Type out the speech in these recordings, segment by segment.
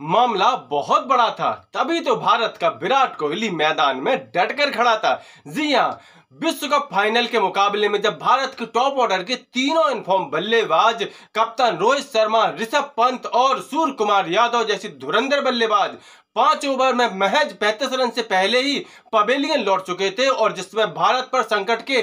मामला बहुत बड़ा था तभी तो भारत का विराट कोहली मैदान में डटकर खड़ा था जी हाँ विश्व कप फाइनल के मुकाबले में जब भारत के टॉप ऑर्डर के तीनों इनफॉर्म बल्लेबाज कप्तान रोहित शर्मा ऋषभ पंत और सूर्य कुमार यादव जैसे धुरंधर बल्लेबाज पांच ओवर में महज पैंतीस रन से पहले ही पवेलियन लौट चुके थे और जिस समय भारत पर संकट के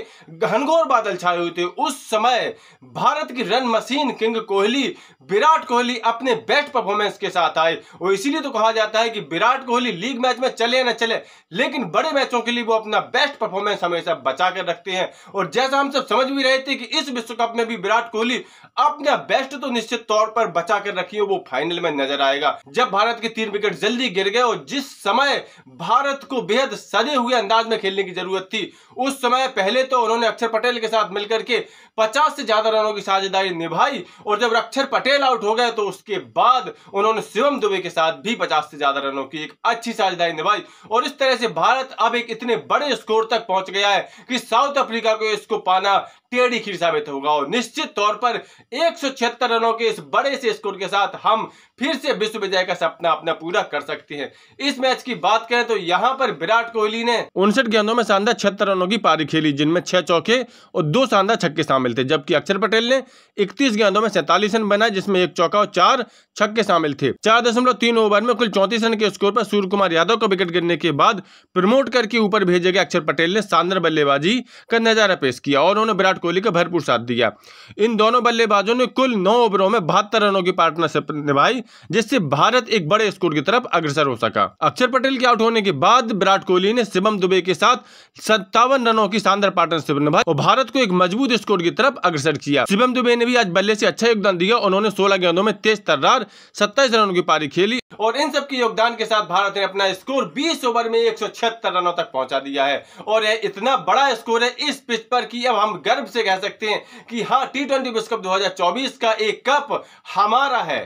घनघोर बादल छाए हुए थे उस समय भारत की run machine king Kohli Virat Kohli अपने बेस्ट परफॉर्मेंस के साथ आए और इसीलिए तो कहा जाता है कि विराट कोहली लीग मैच में चले ना चले लेकिन बड़े मैचों के लिए वो अपना बेस्ट परफॉर्मेंस हमेशा बचा कर रखते हैं और जैसा हम सब समझ भी रहे थे कि इस विश्व कप में भी विराट कोहली अपना बेस्ट तो निश्चित तौर पर बचा कर रखी वो फाइनल में नजर आएगा जब भारत के तीन विकेट जल्दी गिर गिर गए और जिस समय भारत को बेहद सजे हुए अंदाज में खेलने की जरूरत थी उस समय पहले तो उन्होंने अक्षर पटेल के साथ मिलकर के 50 से ज्यादा रनों की साझेदारी निभाई और जब अक्षर पटेल आउट हो गए तो उसके बाद उन्होंने शिवम दुबे के साथ भी पचास से ज्यादा रनों की एक अच्छी साझेदारी निभाई और इस तरह से भारत अब एक इतने बड़े स्कोर तक पहुंच गया है कि साउथ अफ्रीका को इसको पाना टेढ़ी खीर साबित होगा और निश्चित तौर पर एक रनों के इस बड़े से स्कोर के साथ हम फिर से विश्व विजय का सपना अपना पूरा कर सकते हैं इस मैच की बात करें तो यहाँ पर विराट कोहली ने उनसठ गेंदों में शानदार छिहत्तर रनों की पारी खेली जिनमें छह चौके और दो शानदार छक्के शामिल थे जबकि अक्षर पटेल ने इकतीस गेंदों में सैतालीस रन बनाए जिसमें एक चौका और चार छक्के शामिल थे चार ओवर में कुल चौतीस रन के स्कोर पर सूर्य कुमार यादव को विकेट गिरने के बाद प्रमोट करके ऊपर भेजे गए अक्षर पटेल ने शानदार बल्लेबाजी का नजारा पेश किया और उन्होंने विराट कोहली का भरपूर साथ दिया इन दोनों बल्लेबाजों ने कुल नौ ओवरों में बहत्तर रनों की पार्टनरशिप निभाई जिससे भारत एक बड़े स्कोर की तरफ अग्रसर हो सका अक्षर पटेल के आउट होने के बाद विराट कोहली ने शिवम दुबे के साथ सत्तावन रनों की शानदार पार्टनरशिप निभाई और भारत को एक मजबूत स्कोर की तरफ अग्रसर किया शिवम दुबे ने भी आज बल्ले से अच्छा योगदान दिया उन्होंने सोलह गेंदों में तेज तर्रार सत्ताईस रनों की पारी खेली और इन सबके योगदान के साथ भारत ने अपना स्कोर बीस ओवर में एक रनों तक पहुंचा दिया है और यह इतना बड़ा स्कोर है इस पिच पर कि अब हम गर्व गर्व से कह सकते हैं कि हाँ टी ट्वेंटी विश्व कप दो का एक कप हमारा है